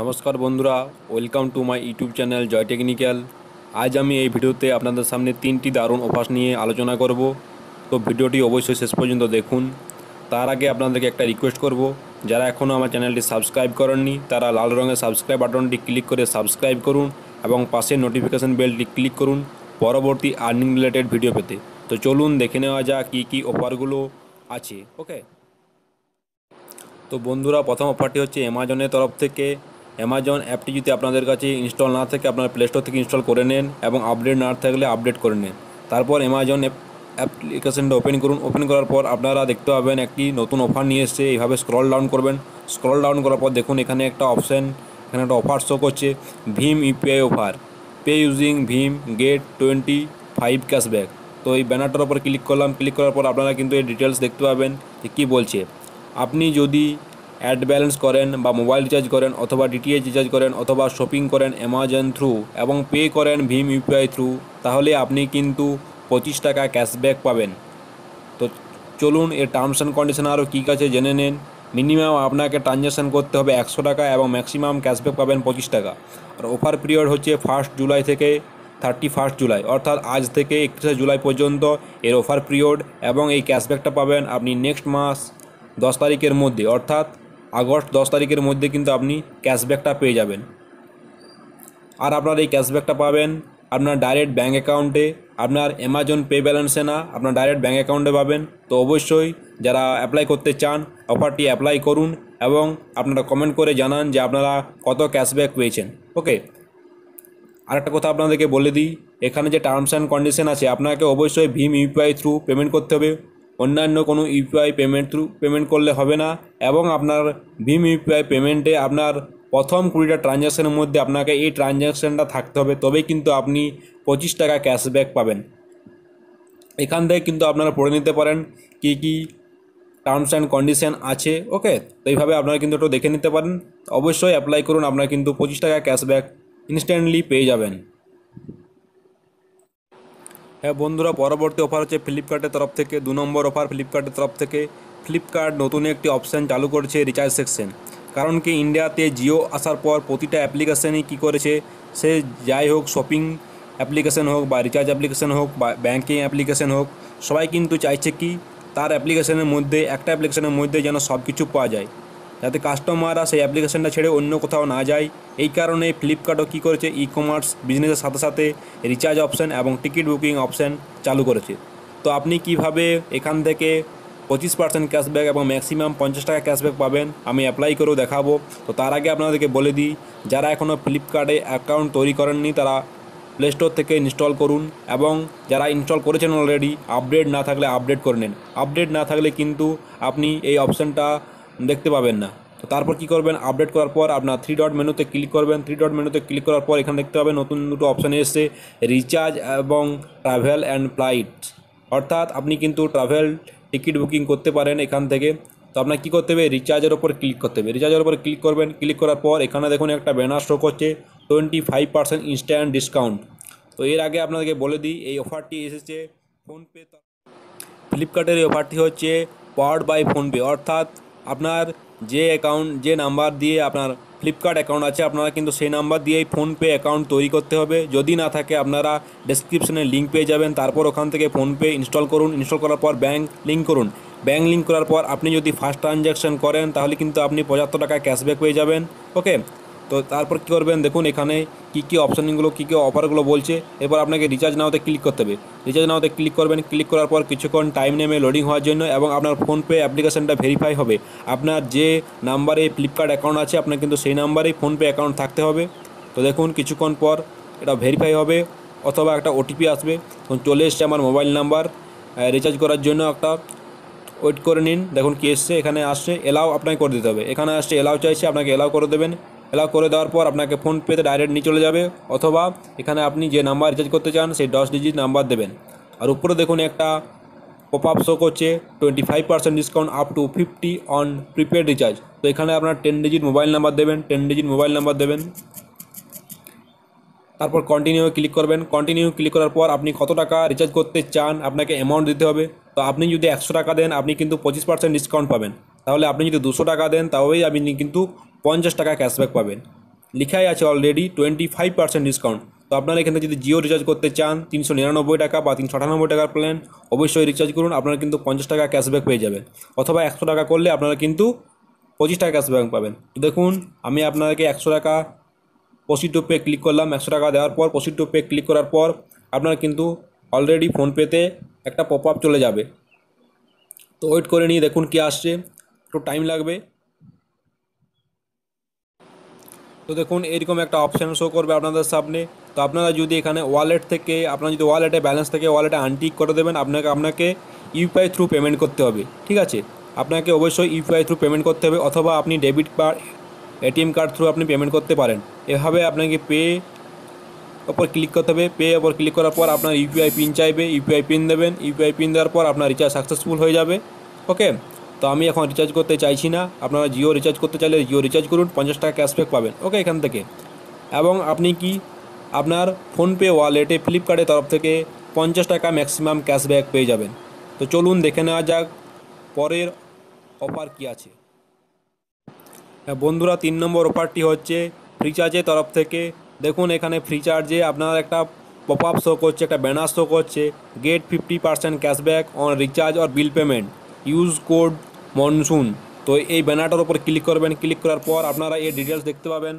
নমস্কার বন্ধুরা welcome to my YouTube channel Joy technical আজ আমি এই ভিডিওতে আপনাদের সামনে তিনটি দারুণ অভ্যাস নিয়ে আলোচনা করব তো ভিডিওটি অবশ্যই শেষ পর্যন্ত দেখুন তার আগে আপনাদেরকে একটা রিকোয়েস্ট করব যারা এখনও আমার চ্যানেলটি সাবস্ক্রাইব করেননি তারা লাল রঙের সাবস্ক্রাইব বাটনটি ক্লিক করে সাবস্ক্রাইব করুন এবং পাশে নোটিফিকেশান বেলটি ক্লিক করুন পরবর্তী আর্নিং রিলেটেড ভিডিও পেতে তো চলুন দেখে নেওয়া যা কী কী অফারগুলো আছে ওকে তো বন্ধুরা প্রথম অফারটি হচ্ছে অ্যামাজনের তরফ থেকে অ্যামাজন অ্যাপটি যদি আপনাদের কাছে ইনস্টল না থাকে আপনারা প্লে স্টোর থেকে ইনস্টল করে নেন এবং আপডেট না থাকলে আপডেট করে নেন তারপর অ্যামাজন অ্যাপ্লিকেশনটা ওপেন করুন ওপেন করার পর আপনারা দেখতে পাবেন একটি নতুন অফার নিয়ে এসছে এইভাবে স্ক্রল ডাউন করবেন স্ক্রল ডাউন করার পর দেখুন এখানে একটা অপশান এখানে একটা অফার শো করছে Bhim UPI offer pay using Bhim gate twenty five cashback তো এই ব্যানারটার ওপর ক্লিক করলাম ক্লিক করার পর আপনারা কিন্তু এই ডিটেলস দেখতে পাবেন যে কী বলছে আপনি যদি অ্যাড ব্যালেন্স করেন বা মোবাইল রিচার্জ করেন অথবা ডিটিএইচ রিচার্জ করেন অথবা শপিং করেন অ্যামাজন থ্রু এবং পে করেন ভীম ইউপিআই থ্রু তাহলে আপনি কিন্তু পঁচিশ টাকা ক্যাশব্যাক পাবেন তো চলুন এর টার্মস অ্যান্ড কন্ডিশন আরও কী কাছে জেনে নেন মিনিমাম আপনাকে ট্রানজ্যাকশান করতে হবে একশো টাকা এবং ম্যাক্সিমাম ক্যাশব্যাক পাবেন পঁচিশ টাকা আর অফার পিরিয়ড হচ্ছে ফার্স্ট জুলাই থেকে থার্টি ফার্স্ট জুলাই অর্থাৎ আজ থেকে একত্রিশে জুলাই পর্যন্ত এর অফার পিরিয়ড এবং এই ক্যাশব্যাকটা পাবেন আপনি নেক্সট মাস দশ তারিখের মধ্যে অর্থাৎ আগস্ট দশ তারিখের মধ্যে কিন্তু আপনি ক্যাশব্যাকটা পেয়ে যাবেন আর আপনার এই ক্যাশব্যাকটা পাবেন আপনার ডাইরেক্ট ব্যাঙ্ক অ্যাকাউন্টে আপনার অ্যামাজন পে ব্যালেন্সে না আপনার ডাইরেক্ট ব্যাঙ্ক অ্যাকাউন্টে পাবেন তো অবশ্যই যারা অ্যাপ্লাই করতে চান অফারটি অ্যাপ্লাই করুন এবং আপনারা কমেন্ট করে জানান যে আপনারা কত ক্যাশব্যাক পেয়েছেন ওকে আরেকটা কথা আপনাদেরকে বলে দিই এখানে যে টার্মস অ্যান্ড কন্ডিশন আছে আপনাকে অবশ্যই ভিম ইউপিআই থ্রু পেমেন্ট করতে হবে অন্যান্য কোনো ইউপিআই পেমেন্ট থ্রু পেমেন্ট করলে হবে না এবং আপনার ভিম ইউপিআই পেমেন্টে আপনার প্রথম কুড়িটা ট্রানজ্যাকশানের মধ্যে আপনাকে এই ট্রানজ্যাকশানটা থাকতে হবে তবেই কিন্তু আপনি পঁচিশ টাকা ক্যাশব্যাক পাবেন এখান থেকে কিন্তু আপনারা পড়ে নিতে পারেন কী কী টার্মস অ্যান্ড কন্ডিশন আছে ওকে তো এইভাবে আপনারা কিন্তু একটু দেখে নিতে পারেন অবশ্যই অ্যাপ্লাই করুন আপনারা কিন্তু পঁচিশ টাকা ক্যাশব্যাক ইনস্ট্যান্টলি পেয়ে যাবেন হ্যাঁ বন্ধুরা পরবর্তী অফার হচ্ছে ফ্লিপকার্টের তরফ থেকে দু নম্বর অফার ফ্লিপকার্টের তরফ থেকে ফ্লিপকার্ট নতুন একটি অপশান চালু করেছে রিচার্জ সেকশন কারণ কি ইন্ডিয়াতে জিও আসার পর প্রতিটা অ্যাপ্লিকেশানই কী করেছে সে যাই হোক শপিং অ্যাপ্লিকেশান হোক বা রিচার্জ অ্যাপ্লিকেশান হোক বা ব্যাঙ্কিং অ্যাপ্লিকেশান হোক সবাই কিন্তু চাইছে কি তার অ্যাপ্লিকেশানের মধ্যে একটা অ্যাপ্লিকেশানের মধ্যে যেন সব কিছু পাওয়া যায় যাতে কাস্টমাররা সেই অ্যাপ্লিকেশনটা ছেড়ে অন্য কোথাও না যায় এই কারণে ফ্লিপকার্টও কী করেছে ই কমার্স বিজনেসের সাথে সাথে রিচার্জ অপশান এবং টিকিট বুকিং অপশান চালু করেছে তো আপনি কিভাবে এখান থেকে পঁচিশ পার্সেন্ট ক্যাশব্যাক এবং ম্যাক্সিমাম পঞ্চাশ টাকা ক্যাশব্যাক পাবেন আমি অ্যাপ্লাই করেও দেখাবো তো তার আগে আপনাদেরকে বলে দিই যারা এখনও ফ্লিপকার্টে অ্যাকাউন্ট তৈরি করেননি তারা প্লে স্টোর থেকে ইনস্টল করুন এবং যারা ইনস্টল করেছেন অলরেডি আপডেট না থাকলে আপডেট করে নেন আপডেট না থাকলে কিন্তু আপনি এই অপশানটা দেখতে পাবেন না তো তারপর কি করবেন আপডেট করার পর আপনার থ্রি ডট মেনুতে ক্লিক করবেন থ্রি ডট মেনুতে ক্লিক করার পর এখানে দেখতে পাবেন নতুন দুটো অপশান এসছে রিচার্জ এবং ট্রাভেল অ্যান্ড ফ্লাইট অর্থাৎ আপনি কিন্তু ট্রাভেল টিকিট বুকিং করতে পারেন এখান থেকে তো আপনার কী করতে হবে রিচার্জের ওপর ক্লিক করতে হবে রিচার্জের ওপর ক্লিক করবেন ক্লিক করার পর এখানে দেখুন একটা ব্যানার শো করছে twenty five percent instant discount তো এর আগে আপনাদেরকে বলে দিই এই অফারটি এসেছে ফোনপে ফ্লিপকার্টের এই অফারটি হচ্ছে পাওয়ার বাই ফোনপে অর্থাৎ আপনার যে অ্যাকাউন্ট যে নাম্বার দিয়ে আপনার ফ্লিপকার্ট অ্যাকাউন্ট আছে আপনারা কিন্তু সেই নাম্বার দিয়েই ফোনপে অ্যাকাউন্ট তৈরি করতে হবে যদি না থাকে আপনারা ডেসক্রিপশনে লিঙ্ক পেয়ে যাবেন তারপর ওখান থেকে ফোনপে ইনস্টল করুন ইনস্টল করার পর ব্যাঙ্ক লিঙ্ক করুন ব্যাঙ্ক লিঙ্ক করার পর আপনি যদি ফার্স্ট ট্রানজ্যাকশন করেন তাহলে কিন্তু আপনি পঁচাত্তর টাকা ক্যাশব্যাক পেয়ে যাবেন ওকে তো তারপর কী করবেন দেখুন এখানে কী কী অপশানগুলো কী কী অফারগুলো বলছে এরপর আপনাকে রিচার্জ নাওতে ক্লিক করতে হবে রিচার্জ নাওতে ক্লিক করবেন ক্লিক করার পর কিছুক্ষণ টাইম নেমে লোডিং হওয়ার জন্য এবং আপনার ফোনপে অ্যাপ্লিকেশানটা ভেরিফাই হবে আপনার যে নাম্বারে ফ্লিপকার্ট অ্যাকাউন্ট আছে আপনার কিন্তু সেই নাম্বারেই ফোনপে অ্যাকাউন্ট থাকতে হবে তো দেখুন কিছুক্ষণ পর এটা ভেরিফাই হবে অথবা একটা ওটিপি আসবে তখন চলে এসছে আমার মোবাইল নাম্বার রিচার্জ করার জন্য একটা ওয়েট করে নিন দেখুন কি এসছে এখানে আসছে এলাও আপনাকে করে দিতে হবে এখানে আসছে এলাও চাইছে আপনাকে এলাও করে দেবেন অ্যালাউ করে দেওয়ার পর আপনাকে ফোনপেতে ডাইরেক্ট নিয়ে চলে যাবে অথবা এখানে আপনি যে নাম্বার রিচার্জ করতে চান সেই দশ ডিজিট নাম্বার দেবেন আর উপরে দেখুন একটা পপ আপ শো করছে twenty five percent discount up to fifty on prepaid recharge তো এখানে আপনার টেন ডিজিট মোবাইল নাম্বার দেবেন টেন ডিজিট মোবাইল নাম্বার দেবেন তারপর কন্টিনিউ ক্লিক করবেন কন্টিনিউ ক্লিক করার পর আপনি কত টাকা রিচার্জ করতে চান আপনাকে অ্যামাউন্ট দিতে হবে তো আপনি যদি একশো টাকা দেন আপনি কিন্তু পঁচিশ পার্সেন্ট ডিসকাউন্ট পাবেন তাহলে আপনি যদি দুশো টাকা দেন তাহলেই আপনি কিন্তু পঞ্চাশ টাকা ক্যাশব্যাক পাবেন লিখাই আছে already twenty five percent discount তো আপনারা এখানে যদি জিও রিচার্জ করতে চান তিনশো নিরানব্বই টাকা বা তিনশো আটানব্বই টাকার প্ল্যান অবশ্যই রিচার্জ করুন আপনারা কিন্তু পঞ্চাশ টাকা ক্যাশব্যাক পেয়ে যাবেন অথবা একশো টাকা করলে আপনারা কিন্তু পঁচিশ টাকা ক্যাশব্যাক পাবেন তো দেখুন আমি আপনাদেরকে একশো টাকা পসিট টু পে ক্লিক করলাম একশো টাকা দেওয়ার পর পসিট টু পে ক্লিক করার পর আপনারা কিন্তু অলরেডি ফোনপেতে একটা পপ আপ চলে যাবে তো ওয়েট করে নিয়ে দেখুন কি আসছে একটু টাইম লাগবে তো দেখুন এরকম একটা অপশান শো করবে আপনাদের সামনে তো আপনারা যদি এখানে ওয়ালেট থেকে আপনার যদি ওয়ালেটে ব্যালেন্স থেকে ওয়ালেটে আনটিক করে দেবেন আপনাকে আপনাকে ইউপিআই থ্রু পেমেন্ট করতে হবে ঠিক আছে আপনাকে অবশ্যই ইউপিআই থ্রু পেমেন্ট করতে হবে অথবা আপনি debit card ATM card through আপনি পেমেন্ট করতে পারেন এভাবে আপনাকে পে ওপর ক্লিক করতে হবে পে ওপর ক্লিক করার পর আপনার ইউপিআই পিন চাইবে ইউপিআই পিন দেবেন ইউপিআই পিন দেওয়ার পর আপনার রিচার্জ সাকসেসফুল হয়ে যাবে ওকে তো আমি এখন রিচার্জ করতে চাইছি না আপনারা জিও রিচার্জ করতে চাইলে জিও রিচার্জ করুন পঞ্চাশ টাকা ক্যাশব্যাক পাবেন ওকে এখান থেকে এবং আপনি কি আপনার ফোনপে ওয়ালেটে ফ্লিপকার্টের তরফ থেকে পঞ্চাশ টাকা ম্যাক্সিমাম ক্যাশব্যাক পেয়ে যাবেন তো চলুন দেখে নেওয়া যাক পরের অফার কি আছে হ্যাঁ, বন্ধুরা তিন নম্বর অফারটি হচ্ছে ফ্রিচার্জের তরফ থেকে দেখুন এখানে ফ্রিচার্জে আপনার একটা পপ আপ শো করছে একটা ব্যানার শো করছে get fifty percent cashback on recharge or bill payment use code monsoon তো এই ব্যানারটার উপর ক্লিক করবেন ক্লিক করার পর আপনারা এই ডিটেলস দেখতে পাবেন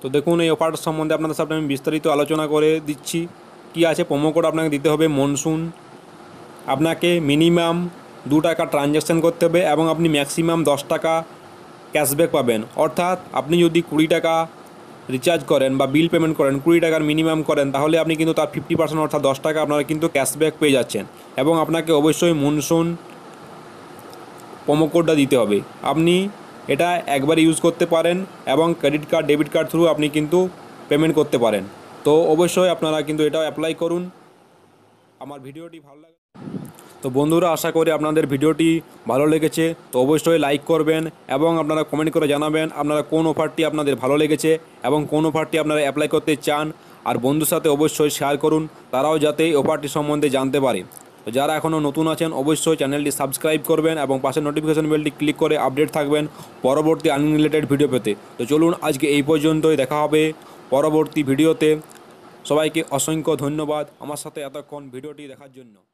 তো দেখুন এই অফার সম্বন্ধে আপনাদের সাথে আমি বিস্তারিত আলোচনা করে দিচ্ছি কি আছে প্রোমো কোড আপনাকে দিতে হবে মনসুন আপনাকে মিনিমাম দু টাকা ট্রানজ্যাকশান করতে হবে এবং আপনি ম্যাক্সিমাম দশ টাকা ক্যাশব্যাক পাবেন অর্থাৎ আপনি যদি কুড়ি টাকা রিচার্জ করেন বা বিল পেমেন্ট করেন কুড়ি টাকার মিনিমাম করেন তাহলে আপনি কিন্তু তার ফিফটি পার্সেন্ট অর্থাৎ দশ টাকা আপনারা কিন্তু ক্যাশব্যাক পেয়ে যাচ্ছেন এবং আপনাকে অবশ্যই মনসুন প্রোমো কোডটা দিতে হবে আপনি এটা একবার ইউজ করতে পারেন এবং credit card debit card through আপনি কিন্তু পেমেন্ট করতে পারেন তো অবশ্যই আপনারা কিন্তু এটা অ্যাপ্লাই করুন আমার ভিডিওটি ভালো লাগে তো বন্ধুরা আশা করি আপনাদের ভিডিওটি ভালো লেগেছে তো অবশ্যই লাইক করবেন এবং আপনারা কমেন্ট করে জানাবেন আপনারা কোন অফারটি আপনাদের ভালো লেগেছে এবং কোন অফারটি আপনারা অ্যাপ্লাই করতে চান আর বন্ধুর সাথে অবশ্যই শেয়ার করুন তারাও যাতে এই অফারটি সম্বন্ধে জানতে পারে তো যারা এখনও নতুন আছেন অবশ্যই চ্যানেলটি সাবস্ক্রাইব করবেন এবং পাশে নোটিফিকেশন বেলটি ক্লিক করে আপডেট থাকবেন পরবর্তী আর্নিং রিলেটেড ভিডিও পেতে তো চলুন আজকে এই পর্যন্তই দেখা হবে পরবর্তী ভিডিওতে সবাইকে অসংখ্য ধন্যবাদ আমার সাথে এতক্ষণ ভিডিওটি দেখার জন্য